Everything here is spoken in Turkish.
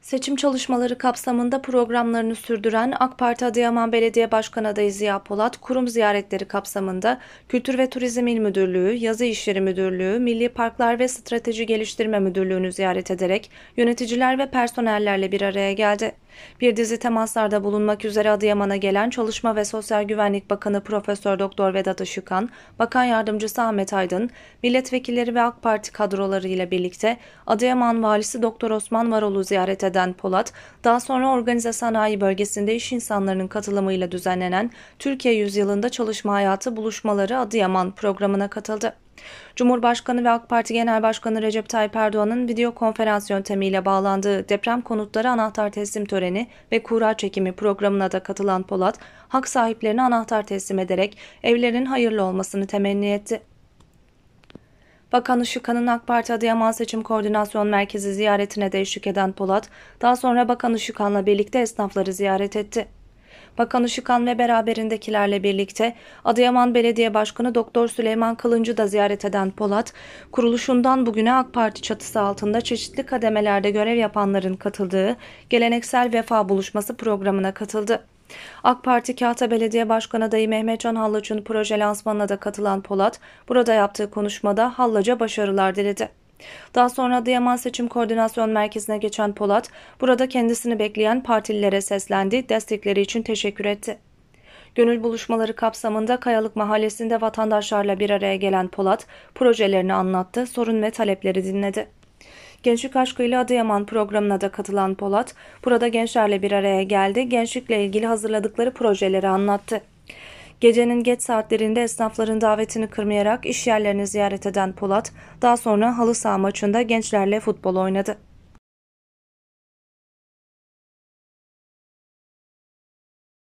Seçim çalışmaları kapsamında programlarını sürdüren AK Parti Adıyaman Belediye Başkanı adayı Ziya Polat, kurum ziyaretleri kapsamında Kültür ve Turizm İl Müdürlüğü, Yazı İşleri Müdürlüğü, Milli Parklar ve Strateji Geliştirme Müdürlüğü'nü ziyaret ederek yöneticiler ve personellerle bir araya geldi. Bir dizi temaslarda bulunmak üzere Adıyaman'a gelen Çalışma ve Sosyal Güvenlik Bakanı Profesör Doktor Vedat Işıkan, Bakan Yardımcısı Ahmet Aydın, milletvekilleri ve AK Parti kadrolarıyla birlikte Adıyaman Valisi Doktor Osman Varol'u ziyaret eden Polat, daha sonra organize sanayi bölgesinde iş insanlarının katılımıyla düzenlenen Türkiye Yüzyılında Çalışma Hayatı Buluşmaları Adıyaman programına katıldı. Cumhurbaşkanı ve AK Parti Genel Başkanı Recep Tayyip Erdoğan'ın video konferans yöntemiyle bağlandığı deprem konutları anahtar teslim töreni ve kura çekimi programına da katılan Polat, hak sahiplerine anahtar teslim ederek evlerinin hayırlı olmasını temenni etti. Bakan Işıkhan'ın AK Parti Adıyaman Seçim Koordinasyon Merkezi ziyaretine de eşlik eden Polat, daha sonra Bakan Işıkhan'la birlikte esnafları ziyaret etti. Bakan Işıkan ve beraberindekilerle birlikte Adıyaman Belediye Başkanı Doktor Süleyman Kılıncı da ziyaret eden Polat, kuruluşundan bugüne AK Parti çatısı altında çeşitli kademelerde görev yapanların katıldığı geleneksel vefa buluşması programına katıldı. AK Parti Kahta Belediye Başkanı adayı Mehmetcan Hallaç'ın proje lansmanına da katılan Polat, burada yaptığı konuşmada Hallaç'a başarılar diledi. Daha sonra Adıyaman Seçim Koordinasyon Merkezi'ne geçen Polat, burada kendisini bekleyen partililere seslendi, destekleri için teşekkür etti. Gönül buluşmaları kapsamında Kayalık Mahallesi'nde vatandaşlarla bir araya gelen Polat, projelerini anlattı, sorun ve talepleri dinledi. Gençlik Aşkıyla Adıyaman programına da katılan Polat, burada gençlerle bir araya geldi, gençlikle ilgili hazırladıkları projeleri anlattı. Gecenin geç saatlerinde esnafların davetini kırmayarak iş yerlerini ziyaret eden Polat, daha sonra halı saha maçında gençlerle futbol oynadı.